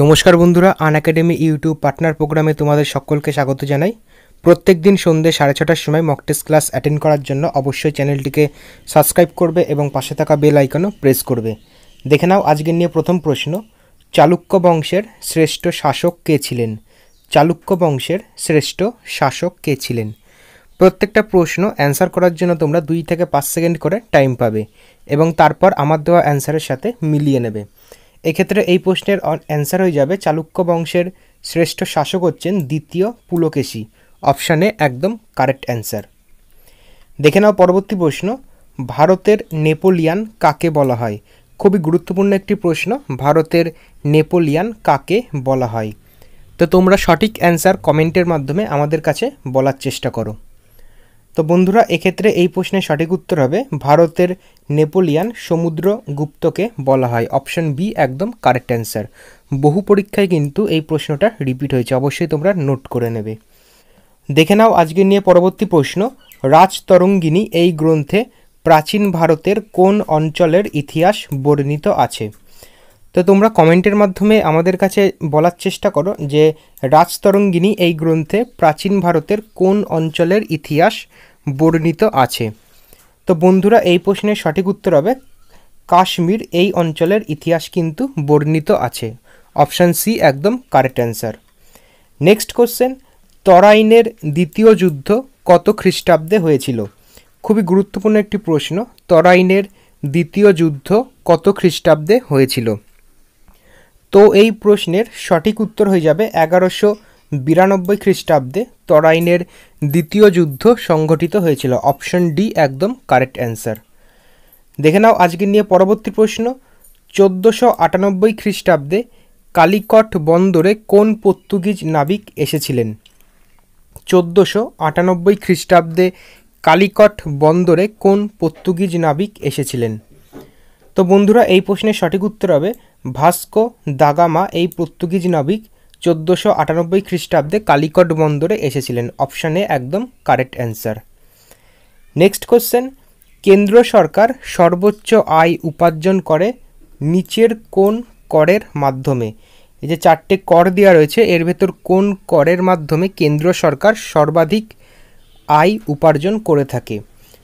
নমস্কার বন্ধুরা আন academy YouTube partner প্রোগ্রামে তোমাদের সকলকে স্বাগত জানাই প্রত্যেক দিন সন্ধ্যে সাড়ে ছটার সময় মকটেস ক্লাস অ্যাটেন্ড করার জন্য অবশ্যই চ্যানেলটিকে সাবস্ক্রাইব করবে এবং পাশে থাকা বেল আইকনও প্রেস করবে দেখে নাও আজকের নিয়ে প্রথম প্রশ্ন চালুক্য বংশের শ্রেষ্ঠ শাসক কে ছিলেন চালুক্য বংশের শ্রেষ্ঠ শাসক কে ছিলেন প্রত্যেকটা প্রশ্ন অ্যান্সার করার জন্য তোমরা দুই থেকে পাঁচ সেকেন্ড করে টাইম পাবে এবং তারপর আমার দেওয়া অ্যান্সারের সাথে মিলিয়ে নেবে এক্ষেত্রে এই প্রশ্নের অ্যান্সার হয়ে যাবে চালুক্য বংশের শ্রেষ্ঠ শাসক হচ্ছেন দ্বিতীয় পুলকেশী অপশানে একদম কারেক্ট অ্যান্সার দেখে নাও পরবর্তী প্রশ্ন ভারতের নেপোলিয়ান কাকে বলা হয় খুবই গুরুত্বপূর্ণ একটি প্রশ্ন ভারতের নেপোলিয়ান কাকে বলা হয় তো তোমরা সঠিক অ্যান্সার কমেন্টের মাধ্যমে আমাদের কাছে বলার চেষ্টা করো তো বন্ধুরা এক্ষেত্রে এই প্রশ্নের সঠিক উত্তর হবে ভারতের নেপোলিয়ান সমুদ্র গুপ্তকে বলা হয় অপশন বি একদম কারেক্ট অ্যান্সার বহু পরীক্ষায় কিন্তু এই প্রশ্নটা রিপিট হয়েছে অবশ্যই তোমরা নোট করে নেবে দেখে নাও আজকে নিয়ে পরবর্তী প্রশ্ন রাজতরঙ্গিনী এই গ্রন্থে প্রাচীন ভারতের কোন অঞ্চলের ইতিহাস বর্ণিত আছে তো তোমরা কমেন্টের মাধ্যমে আমাদের কাছে বলার চেষ্টা করো যে রাজতরঙ্গিনী এই গ্রন্থে প্রাচীন ভারতের কোন অঞ্চলের ইতিহাস বর্ণিত আছে তো বন্ধুরা এই প্রশ্নের সঠিক উত্তর হবে কাশ্মীর এই অঞ্চলের ইতিহাস কিন্তু বর্ণিত আছে অপশান সি একদম কারেক্ট অ্যান্সার নেক্সট কোশ্চেন তরাইনের দ্বিতীয় যুদ্ধ কত খ্রিস্টাব্দে হয়েছিল খুবই গুরুত্বপূর্ণ একটি প্রশ্ন তরাইনের দ্বিতীয় যুদ্ধ কত খ্রিস্টাব্দে হয়েছিল তো এই প্রশ্নের সঠিক উত্তর হয়ে যাবে এগারোশো বিরানব্বই খ্রিস্টাব্দে তরাইনের দ্বিতীয় যুদ্ধ সংঘটিত হয়েছিল অপশন ডি একদম কারেক্ট অ্যান্সার দেখে নাও আজকে নিয়ে পরবর্তী প্রশ্ন চোদ্দোশো আটানব্বই খ্রিস্টাব্দে কালিকট বন্দরে কোন পর্তুগিজ নাবিক এসেছিলেন চোদ্দোশো আটানব্বই খ্রিস্টাব্দে কালিকট বন্দরে কোন পর্তুগিজ নাবিক এসেছিলেন তো বন্ধুরা এই প্রশ্নের সঠিক উত্তর হবে ভাস্কো দাগামা এই পর্তুগিজ নাবিক চোদ্দোশো আটানব্বই খ্রিস্টাব্দে কালিকট বন্দরে এসেছিলেন অপশানে একদম কারেক্ট অ্যান্সার নেক্সট কোশ্চেন কেন্দ্র সরকার সর্বোচ্চ আয় উপার্জন করে নিচের কোন করের মাধ্যমে এই যে চারটে কর দেওয়া রয়েছে এর ভেতর কোন করের মাধ্যমে কেন্দ্র সরকার সর্বাধিক আয় উপার্জন করে থাকে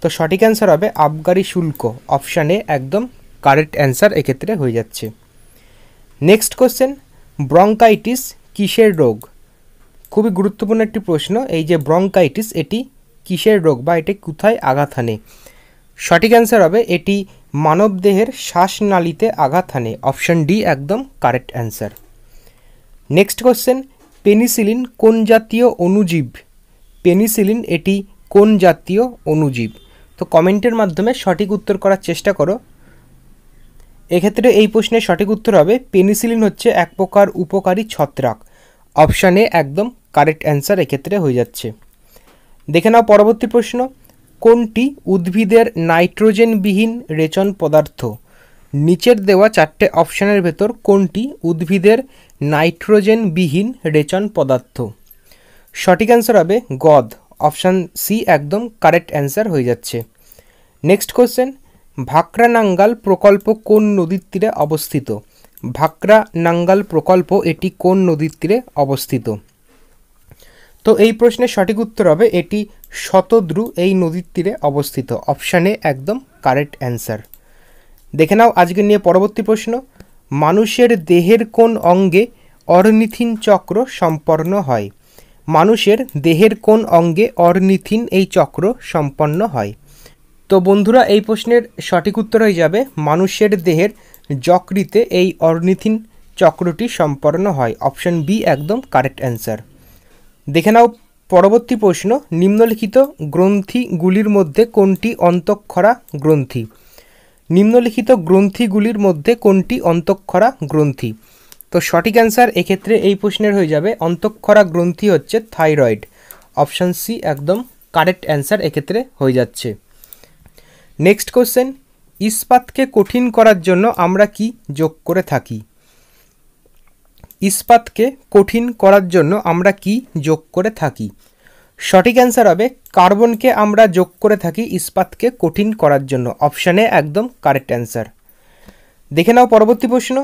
তো সঠিক অ্যান্সার হবে আবগারি শুল্ক অপশানে একদম কারেক্ট অ্যান্সার এক্ষেত্রে হয়ে যাচ্ছে নেক্সট কোশ্চেন ব্রঙ্কাইটিস কিসের রোগ খুবই গুরুত্বপূর্ণ একটি প্রশ্ন এই যে ব্রঙ্কাইটিস এটি কিসের রোগ বা এটি কোথায় আঘাত হানে সঠিক অ্যান্সার হবে এটি মানবদেহের শ্বাসনালীতে আঘাত হানে অপশন ডি একদম correct answer next question penicillin কোন জাতীয় অণুজীব পেনিসিলিন এটি কোন জাতীয় অণুজীব তো কমেন্টের মাধ্যমে সঠিক উত্তর করার চেষ্টা করো এক্ষেত্রে এই প্রশ্নের সঠিক উত্তর হবে পেনিসিলিন হচ্ছে এক প্রকার উপকারী ছত্রাক অপশান এ একদম কারেক্ট অ্যান্সার এক্ষেত্রে হয়ে যাচ্ছে দেখে নাও পরবর্তী প্রশ্ন কোনটি উদ্ভিদের নাইট্রোজেনবিহীন রেচন পদার্থ নিচের দেওয়া চারটে অপশানের ভেতর কোনটি উদ্ভিদের নাইট্রোজেনবিহীন রেচন পদার্থ সঠিক অ্যান্সার হবে গদ অপশান সি একদম কারেক্ট অ্যান্সার হয়ে যাচ্ছে নেক্সট কোশ্চেন ভাকরা নাঙ্গাল প্রকল্প কোন নদীর তীরে অবস্থিত ভাকরা নাঙ্গাল প্রকল্প এটি কোন নদীর তীরে অবস্থিত তো এই প্রশ্নের সঠিক উত্তর হবে এটি শতদ্রু এই নদীর তীরে অবস্থিত অপশানে একদম কারেক্ট অ্যান্সার দেখে নাও আজকে নিয়ে পরবর্তী প্রশ্ন মানুষের দেহের কোন অঙ্গে অর্নিথিন চক্র সম্পন্ন হয় মানুষের দেহের কোন অঙ্গে অর্নিথিন এই চক্র সম্পন্ন হয় তো বন্ধুরা এই প্রশ্নের সঠিক উত্তর হয়ে যাবে মানুষের দেহের যকৃতে এই অর্নিথিন চক্রটি সম্পন্ন হয় অপশন বি একদম কারেক্ট অ্যান্সার দেখে নাও পরবর্তী প্রশ্ন নিম্নলিখিত গ্রন্থিগুলির মধ্যে কোনটি অন্তঃক্ষরা গ্রন্থি নিম্নলিখিত গ্রন্থিগুলির মধ্যে কোনটি অন্তঃক্ষরা গ্রন্থি তো সঠিক অ্যান্সার এক্ষেত্রে এই প্রশ্নের হয়ে যাবে অন্তঃক্ষরা গ্রন্থি হচ্ছে থাইরয়েড অপশান সি একদম কারেক্ট অ্যান্সার এক্ষেত্রে হয়ে যাচ্ছে নেক্সট কোশ্চেন ইস্পাতকে কঠিন করার জন্য আমরা কি যোগ করে থাকি ইস্পাতকে কঠিন করার জন্য আমরা কি যোগ করে থাকি সঠিক অ্যান্সার হবে কার্বনকে আমরা যোগ করে থাকি ইস্পাতকে কঠিন করার জন্য অপশানে একদম কারেক্ট অ্যান্সার দেখে নাও পরবর্তী প্রশ্ন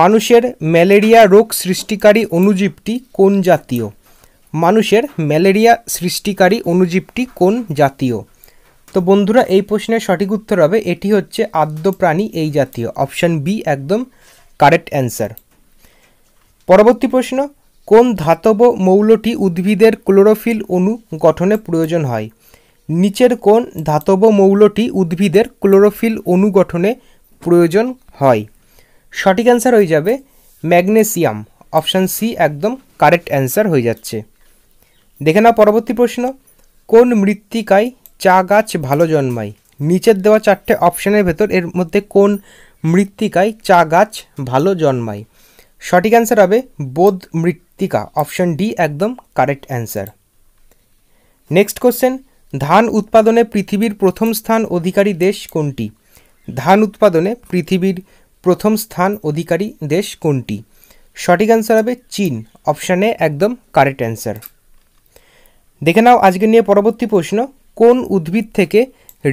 মানুষের ম্যালেরিয়া রোগ সৃষ্টিকারী অনুজীবটি কোন জাতীয় মানুষের ম্যালেরিয়া সৃষ্টিকারী অনুজীবটি কোন জাতীয় তো বন্ধুরা এই প্রশ্নের সঠিক উত্তর হবে এটি হচ্ছে আদ্য প্রাণী এই জাতীয় অপশান বি একদম কারেক্ট অ্যান্সার পরবর্তী প্রশ্ন কোন ধাতব মৌলটি উদ্ভিদের ক্লোরোফিল অণু গঠনে প্রয়োজন হয় নিচের কোন ধাতব মৌলটি উদ্ভিদের ক্লোরোফিল অণু গঠনে প্রয়োজন হয় সঠিক অ্যান্সার হয়ে যাবে ম্যাগনেসিয়াম অপশান সি একদম কারেক্ট অ্যান্সার হয়ে যাচ্ছে দেখে নাও পরবর্তী প্রশ্ন কোন মৃত্তিকায় চা গাছ ভালো জন্মায় নিচের দেওয়া চারটে অপশানের ভেতর এর মধ্যে কোন মৃত্তিকায় চা গাছ ভালো জন্মায় সঠিক অ্যান্সার হবে বোধ মৃত্তিকা অপশান ডি একদম কারেক্ট অ্যান্সার নেক্সট কোশ্চেন ধান উৎপাদনে পৃথিবীর প্রথম স্থান অধিকারী দেশ কোনটি ধান উৎপাদনে পৃথিবীর প্রথম স্থান অধিকারী দেশ কোনটি সঠিক অ্যান্সার হবে চীন অপশানে একদম কারেক্ট অ্যান্সার দেখে নাও আজকে নিয়ে পরবর্তী প্রশ্ন কোন উদ্ভিদ থেকে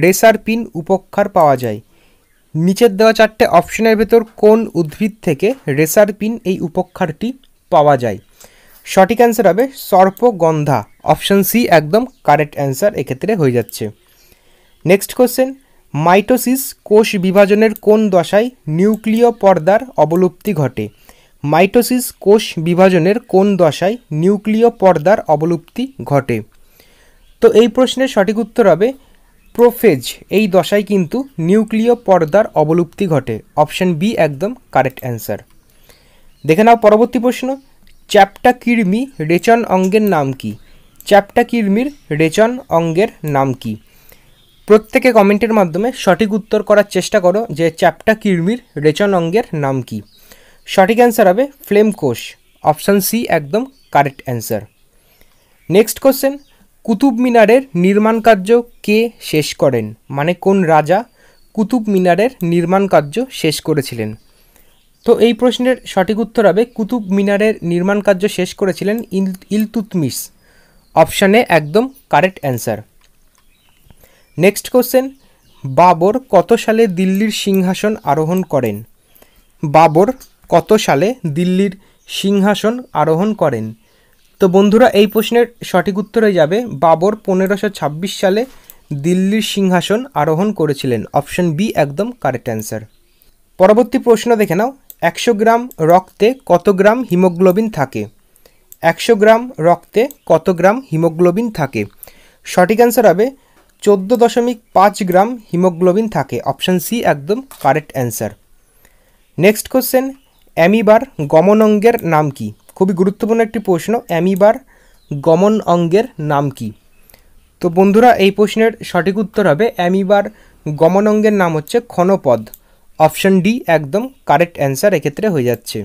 রেসারপিন উপক্ষার পাওয়া যায় নিচের দেওয়া চারটে অপশনের ভেতর কোন উদ্ভিদ থেকে রেসারপিন এই উপক্ষারটি পাওয়া যায় সঠিক অ্যান্সার হবে সর্পগন্ধা অপশান সি একদম কারেক্ট অ্যান্সার এক্ষেত্রে হয়ে যাচ্ছে নেক্সট কোশ্চেন মাইটোসিস কোষ বিভাজনের কোন দশায় নিউক্লিয় পর্দার অবলুপ্তি ঘটে মাইটোসিস কোষ বিভাজনের কোন দশায় নিউক্লিয় পর্দার অবলুপ্তি ঘটে তো এই প্রশ্নের সঠিক উত্তর হবে প্রোফেজ এই দশায় কিন্তু নিউক্লিয় পর্দার অবলুপ্তি ঘটে অপশন বি একদম কারেক্ট অ্যান্সার দেখে নাও পরবর্তী প্রশ্ন চ্যাপটা কির্মি রেচন অঙ্গের নাম কি চ্যাপটা কির্মির রেচন অঙ্গের নাম কি প্রত্যেকে কমেন্টের মাধ্যমে সঠিক উত্তর করার চেষ্টা করো যে চ্যাপটা কির্মির রেচন অঙ্গের নাম কি সঠিক অ্যান্সার হবে ফ্লেম কোষ অপশান সি একদম correct answer next question Qutub মিনারের নির্মাণ কার্য কে শেষ করেন মানে কোন রাজা কুতুব মিনারের নির্মাণ কার্য শেষ করেছিলেন তো এই প্রশ্নের সঠিক উত্তর হবে কুতুব মিনারের নির্মাণ কার্য শেষ করেছিলেন ইল ইলতুতমিস অপশানে একদম correct answer next question Babur কত সালে দিল্লির সিংহাসন আরোহণ করেন বাবর কত সালে দিল্লির সিংহাসন আরোহণ করেন তো বন্ধুরা এই প্রশ্নের সঠিক উত্তরে যাবে বাবর পনেরোশো ছাব্বিশ সালে দিল্লির সিংহাসন আরোহণ করেছিলেন অপশন বি একদম কারেক্ট অ্যান্সার পরবর্তী প্রশ্ন দেখে নাও একশো গ্রাম রক্তে কত গ্রাম হিমোগ্লোবিন থাকে একশো গ্রাম রক্তে কত গ্রাম হিমোগ্লোবিন থাকে সঠিক অ্যান্সার হবে চোদ্দ দশমিক পাঁচ গ্রাম হিমোগ্লোবিন থাকে অপশান সি একদম কারেক্ট অ্যান্সার নেক্সট কোশ্চেন অ্যামিবার গমনঙ্গের নাম কী খুবই গুরুত্বপূর্ণ একটি প্রশ্ন অ্যামিবার গমন অঙ্গের নাম কি তো বন্ধুরা এই প্রশ্নের সঠিক উত্তর হবে অ্যামিবার গমন অঙ্গের নাম হচ্ছে ক্ষণপদ অপশন ডি একদম কারেক্ট অ্যান্সার এক্ষেত্রে হয়ে যাচ্ছে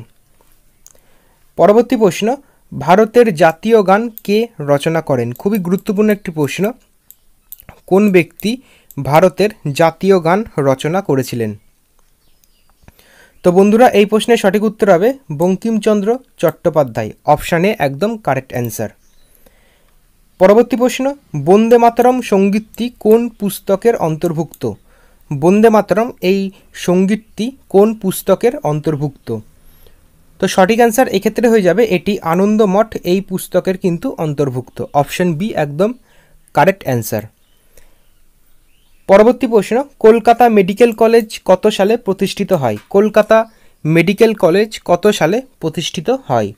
পরবর্তী প্রশ্ন ভারতের জাতীয় গান কে রচনা করেন খুবই গুরুত্বপূর্ণ একটি প্রশ্ন কোন ব্যক্তি ভারতের জাতীয় গান রচনা করেছিলেন তো বন্ধুরা এই প্রশ্নের সঠিক উত্তর হবে বঙ্কিমচন্দ্র চট্টোপাধ্যায় অপশানে একদম কারেক্ট অ্যান্সার পরবর্তী প্রশ্ন বন্দে মাতরম সঙ্গীতটি কোন পুস্তকের অন্তর্ভুক্ত বন্দে মাতরম এই সঙ্গীতটি কোন পুস্তকের অন্তর্ভুক্ত তো সঠিক অ্যান্সার এক্ষেত্রে হয়ে যাবে এটি আনন্দমঠ এই পুস্তকের কিন্তু অন্তর্ভুক্ত অপশান বি একদম কারেক্ট অ্যান্সার পরবর্তী প্রশ্ন কলকাতা মেডিকেল কলেজ কত সালে প্রতিষ্ঠিত হয় কলকাতা মেডিকেল কলেজ কত সালে প্রতিষ্ঠিত হয়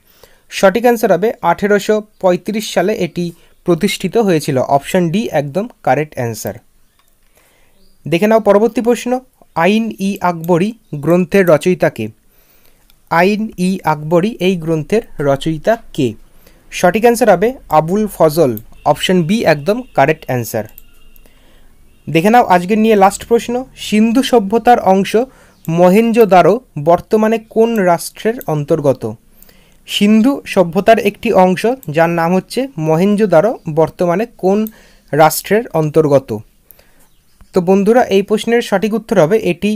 সঠিক অ্যান্সার হবে আঠেরোশো সালে এটি প্রতিষ্ঠিত হয়েছিল অপশান ডি একদম কারেক্ট অ্যান্সার দেখে নাও পরবর্তী প্রশ্ন আইন ই আকবরি গ্রন্থের রচয়িতাকে আইন ই আকবরি এই গ্রন্থের রচয়িতা কে সঠিক অ্যান্সার হবে আবুল ফজল অপশন বি একদম কারেক্ট অ্যান্সার দেখে নাও আজকের নিয়ে লাস্ট প্রশ্ন সিন্ধু সভ্যতার অংশ মহেঞ্জোদারো বর্তমানে কোন রাষ্ট্রের অন্তর্গত সিন্ধু সভ্যতার একটি অংশ যার নাম হচ্ছে মহেঞ্জোদারো বর্তমানে কোন রাষ্ট্রের অন্তর্গত তো বন্ধুরা এই প্রশ্নের সঠিক উত্তর হবে এটি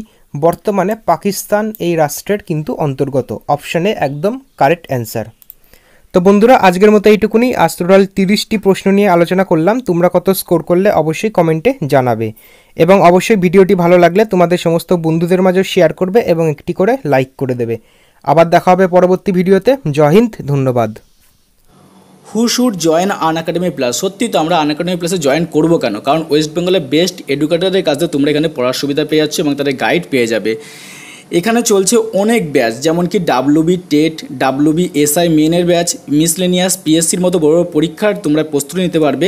বর্তমানে পাকিস্তান এই রাষ্ট্রের কিন্তু অন্তর্গত অপশানে একদম কারেক্ট অ্যান্সার তো বন্ধুরা আজকের মতো এইটুকুনি আজ তিরিশটি প্রশ্ন নিয়ে আলোচনা করলাম তোমরা কত স্কোর করলে অবশ্যই কমেন্টে জানাবে এবং অবশ্যই ভিডিওটি ভালো লাগলে তোমাদের সমস্ত বন্ধুদের মাঝে শেয়ার করবে এবং একটি করে লাইক করে দেবে আবার দেখা হবে পরবর্তী ভিডিওতে জয় হিন্দ ধন্যবাদ who should join Unacademy plus সত্যি তো আমরা আন একাডেমি প্লাসে জয়েন করবো কেন কারণ ওয়েস্ট বেঙ্গলের বেস্ট এডুকেটরের কাছে তোমরা এখানে পড়ার সুবিধা পেয়ে যাচ্ছ এবং তাদের গাইড পেয়ে যাবে এখানে চলছে অনেক ব্যাচ যেমন কি ডাব্লুবি টেট ডাব্লুবি এসআই মেনের ব্যাচ মিসলেনিয়াস পিএসসির মতো বড় পরীক্ষার তোমরা প্রস্তুতি নিতে পারবে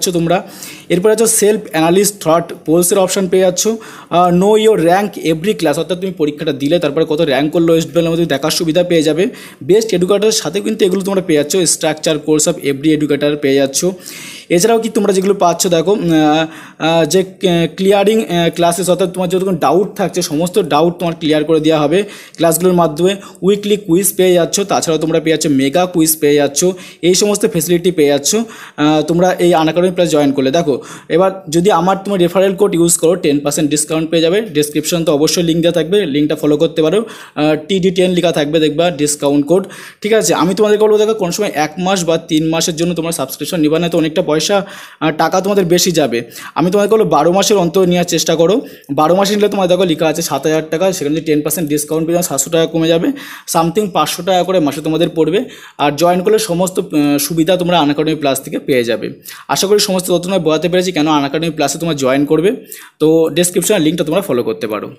যাচ্ছ তোমরা এরপরে আছো সেলফ অ্যানালিস্ট থট পোলসের অপশান পেয়ে যাচ্ছ know your rank every class অর্থাৎ তুমি পরীক্ষাটা দিলে তারপরে কত র্যাঙ্ক করলো ওয়েস্ট বেঙ্গলের মধ্যে দেখার সুবিধা পেয়ে যাবে বেস্ট এডুকেটারের সাথে কিন্তু এগুলো তোমরা পেয়ে যাচ্ছ structure course of every educator পেয়ে যাচ্ছ এছাড়াও কি তোমরা যেগুলো পাচ্ছ দেখো যে ক্লিয়ারিং ক্লাসেস অর্থাৎ তোমার যতক্ষণ ডাউট থাকছে সমস্ত ডাউট তোমার ক্লিয়ার করে দেওয়া হবে ক্লাসগুলোর মাধ্যমে উইকলি কুইজ পেয়ে যাচ্ছ তাছাড়াও তোমরা পেয়ে যাচ্ছ মেগা কুইজ পেয়ে যাচ্ছ এই সমস্ত ফেসিলিটি পেয়ে যাচ্ছ তোমরা এই আনাকাডেমি প্লাস জয়েন করলে দেখো এবার যদি আমার তুমি রেফারেল কোড ইউজ করো টেন পার্সেন্ট ডিসকাউন্ট পেয়ে যাবে ডিসক্রিপশন তো অবশ্যই লিঙ্ক দেওয়া থাকবে লিঙ্কটা ফলো করতে পারো টিডি টেন লেখা থাকবে দেখবা ডিসকাউন্ট কোড ঠিক আছে আমি তোমাদের বলবো দেখো কোনো সময় এক মাস বা তিন মাসের জন্য তোমার সাবস্ক্রিপশন নিবা না তো অনেকটা পয়সা পয়সা টাকা তোমাদের বেশি যাবে আমি তোমাদের বলো বারো মাসের অন্তর নেওয়ার চেষ্টা করো বারো মাসে নিলে তোমার দেখো লেখা আছে সাত হাজার টাকা সেখানে যদি টেন পার্সেন্ট ডিসকাউন্ট পেয়ে সাতশো টাকা কমে যাবে সামথিং পাঁচশো টাকা করে মাসে তোমাদের পড়বে আর জয়েন করলে সমস্ত সুবিধা তোমরা আনাকাডেমি প্লাস থেকে পেয়ে যাবে আশা করি সমস্ত তথ্য বোঝাতে পেরেছি কেন আনাকাডেমি প্লাসে তোমরা জয়েন করবে তো ডেসক্রিপশনের লিঙ্কটা তোমরা ফলো করতে পারো